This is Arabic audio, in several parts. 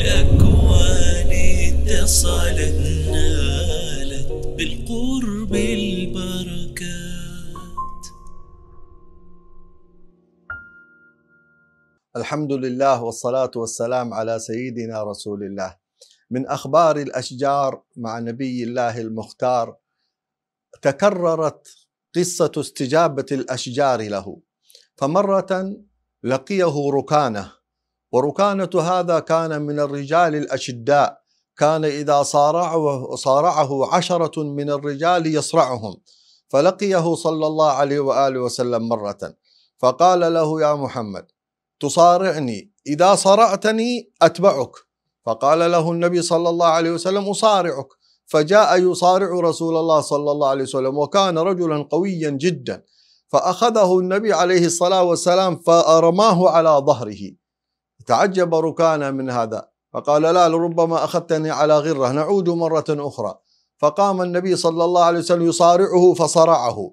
الأكوان اتصلت نالت بالقرب البركات الحمد لله والصلاة والسلام على سيدنا رسول الله من أخبار الأشجار مع نبي الله المختار تكررت قصة استجابة الأشجار له فمرة لقيه ركانه وركانة هذا كان من الرجال الأشداء كان إذا صارعه, صارعه عشرة من الرجال يصرعهم فلقيه صلى الله عليه وآله وسلم مرة فقال له يا محمد تصارعني إذا صرعتني أتبعك فقال له النبي صلى الله عليه وسلم أصارعك فجاء يصارع رسول الله صلى الله عليه وسلم وكان رجلا قويا جدا فأخذه النبي عليه الصلاة والسلام فرماه على ظهره تعجب ركان من هذا فقال لا لربما أخذتني على غرة نعود مرة أخرى فقام النبي صلى الله عليه وسلم يصارعه فصرعه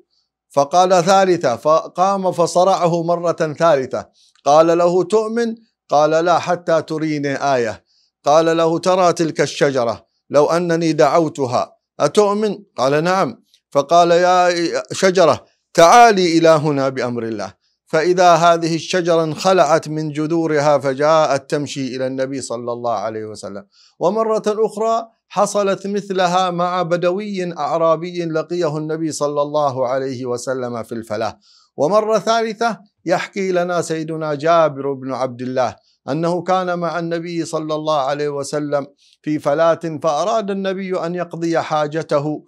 فقال ثالثة فقام فصرعه مرة ثالثة قال له تؤمن قال لا حتى تريني آية قال له ترى تلك الشجرة لو أنني دعوتها أتؤمن قال نعم فقال يا شجرة تعالي إلى هنا بأمر الله فإذا هذه الشجرة انخلعت من جذورها فجاءت تمشي إلى النبي صلى الله عليه وسلم ومرة أخرى حصلت مثلها مع بدوي أعرابي لقيه النبي صلى الله عليه وسلم في الفلاة ومرة ثالثة يحكي لنا سيدنا جابر بن عبد الله أنه كان مع النبي صلى الله عليه وسلم في فلاة فأراد النبي أن يقضي حاجته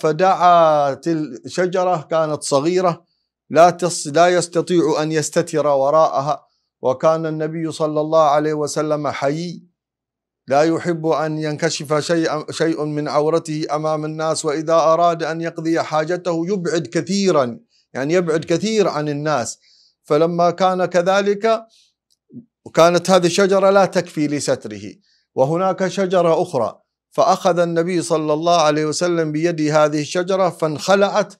فدعت الشجرة كانت صغيرة لا لا يستطيع ان يستتر وراءها وكان النبي صلى الله عليه وسلم حيي لا يحب ان ينكشف شيء شيء من عورته امام الناس واذا اراد ان يقضي حاجته يبعد كثيرا يعني يبعد كثير عن الناس فلما كان كذلك كانت هذه الشجره لا تكفي لستره وهناك شجره اخرى فاخذ النبي صلى الله عليه وسلم بيد هذه الشجره فانخلعت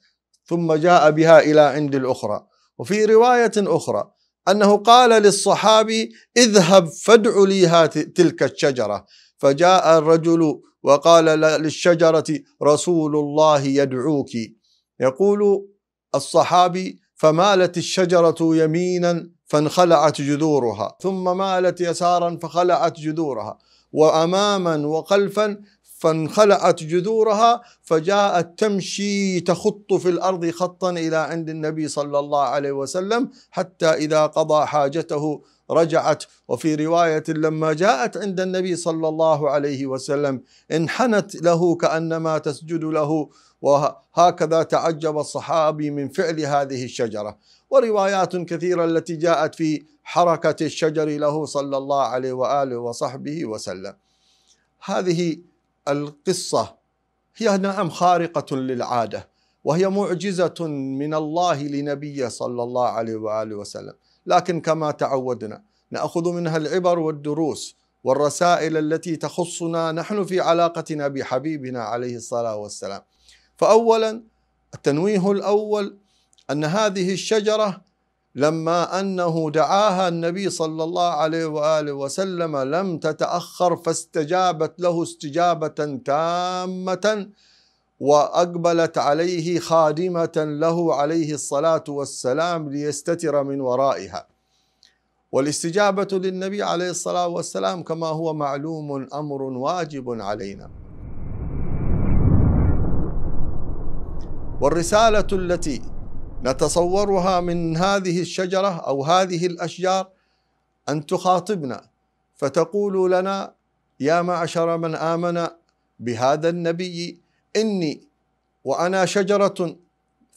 ثم جاء بها إلى عند الأخرى وفي رواية أخرى أنه قال للصحابي اذهب فادع لي تلك الشجرة فجاء الرجل وقال للشجرة رسول الله يدعوك يقول الصحابي فمالت الشجرة يمينا فانخلعت جذورها ثم مالت يسارا فخلعت جذورها وأماما وخلفا فانخلعت جذورها فجاءت تمشي تخط في الارض خطا الى عند النبي صلى الله عليه وسلم حتى اذا قضى حاجته رجعت وفي روايه لما جاءت عند النبي صلى الله عليه وسلم انحنت له كانما تسجد له وهكذا تعجب الصحابي من فعل هذه الشجره وروايات كثيره التي جاءت في حركه الشجر له صلى الله عليه واله وصحبه وسلم هذه القصة هي نعم خارقة للعادة وهي معجزة من الله لنبيه صلى الله عليه وآله وسلم لكن كما تعودنا نأخذ منها العبر والدروس والرسائل التي تخصنا نحن في علاقتنا بحبيبنا عليه الصلاة والسلام فأولا التنويه الأول أن هذه الشجرة لما أنه دعاها النبي صلى الله عليه وآله وسلم لم تتأخر فاستجابت له استجابة تامة وأقبلت عليه خادمة له عليه الصلاة والسلام ليستتر من ورائها والاستجابة للنبي عليه الصلاة والسلام كما هو معلوم أمر واجب علينا والرسالة التي نتصورها من هذه الشجره او هذه الاشجار ان تخاطبنا فتقول لنا يا معشر من امن بهذا النبي اني وانا شجره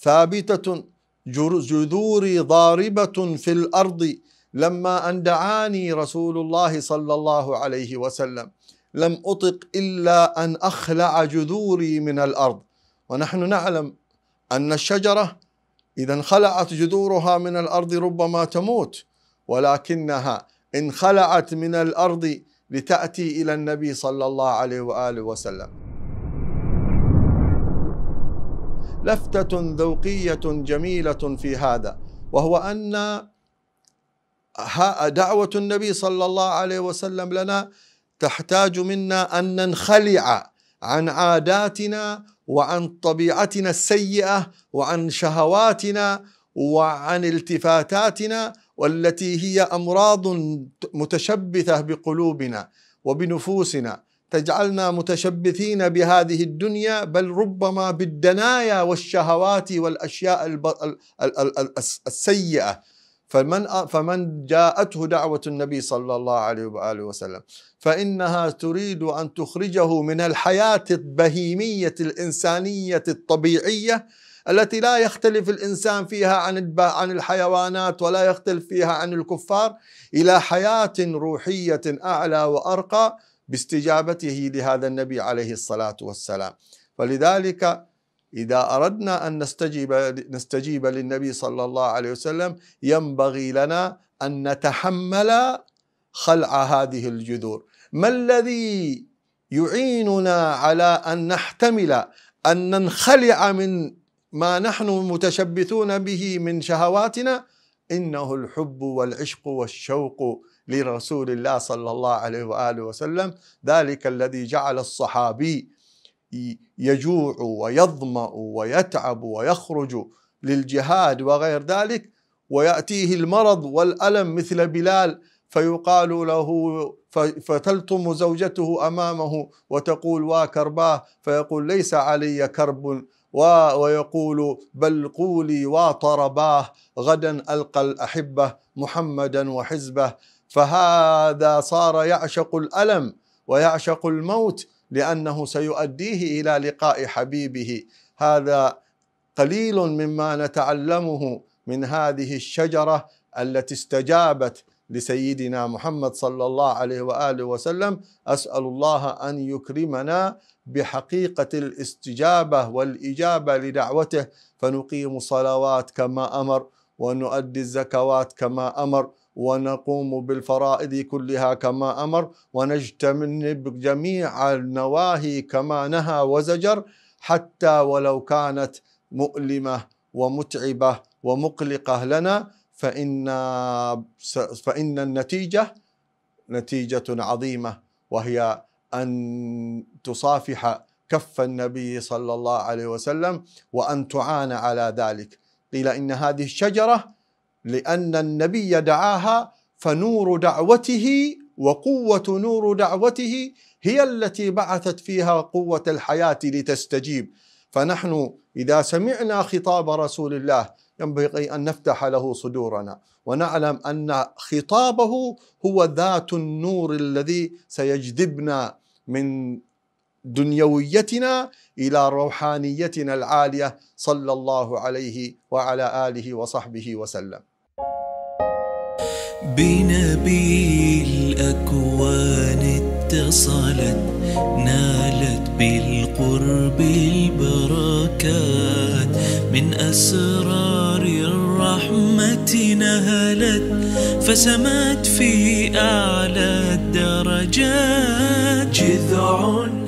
ثابته جذوري ضاربه في الارض لما ان دعاني رسول الله صلى الله عليه وسلم لم اطق الا ان اخلع جذوري من الارض ونحن نعلم ان الشجره إذا انخلعت جذورها من الأرض ربما تموت ولكنها انخلعت من الأرض لتأتي إلى النبي صلى الله عليه وآله وسلم لفتة ذوقية جميلة في هذا وهو أن دعوة النبي صلى الله عليه وسلم لنا تحتاج منا أن ننخلع عن عاداتنا وعن طبيعتنا السيئه وعن شهواتنا وعن التفاتاتنا والتي هي امراض متشبثه بقلوبنا وبنفوسنا تجعلنا متشبثين بهذه الدنيا بل ربما بالدنايا والشهوات والاشياء السيئه فمن فمن جاءته دعوة النبي صلى الله عليه وآله وسلم فإنها تريد أن تخرجه من الحياة البهيمية الإنسانية الطبيعية التي لا يختلف الإنسان فيها عن عن الحيوانات ولا يختلف فيها عن الكفار إلى حياة روحية أعلى وأرقى باستجابته لهذا النبي عليه الصلاة والسلام فلذلك إذا أردنا أن نستجيب نستجيب للنبي صلى الله عليه وسلم ينبغي لنا أن نتحمل خلع هذه الجذور ما الذي يعيننا على أن نحتمل أن ننخلع من ما نحن متشبثون به من شهواتنا إنه الحب والعشق والشوق لرسول الله صلى الله عليه وآله وسلم ذلك الذي جعل الصحابي يجوع ويظمأ ويتعب ويخرج للجهاد وغير ذلك ويأتيه المرض والألم مثل بلال فيقال له فتلطم زوجته أمامه وتقول كرباه فيقول ليس علي كرب ويقول بل قولي طرباه غدا ألقى الأحبة محمدا وحزبه فهذا صار يعشق الألم ويعشق الموت لأنه سيؤديه إلى لقاء حبيبه هذا قليل مما نتعلمه من هذه الشجرة التي استجابت لسيدنا محمد صلى الله عليه واله وسلم اسال الله ان يكرمنا بحقيقه الاستجابه والاجابه لدعوته فنقيم صلوات كما امر ونؤدي الزكوات كما أمر ونقوم بالفرائض كلها كما أمر ونجتنب جميع النواهي كما نهى وزجر حتى ولو كانت مؤلمة ومتعبة ومقلقة لنا فإن, فإن النتيجة نتيجة عظيمة وهي أن تصافح كف النبي صلى الله عليه وسلم وأن تعان على ذلك قيل إن هذه الشجرة لأن النبي دعاها فنور دعوته وقوة نور دعوته هي التي بعثت فيها قوة الحياة لتستجيب فنحن إذا سمعنا خطاب رسول الله ينبغي أن نفتح له صدورنا ونعلم أن خطابه هو ذات النور الذي سيجذبنا من دنيويتنا الى روحانيتنا العاليه صلى الله عليه وعلى اله وصحبه وسلم. بنبي الاكوان اتصلت نالت بالقرب البركات من اسرار الرحمه نهلت فسمت في اعلى الدرجات جذع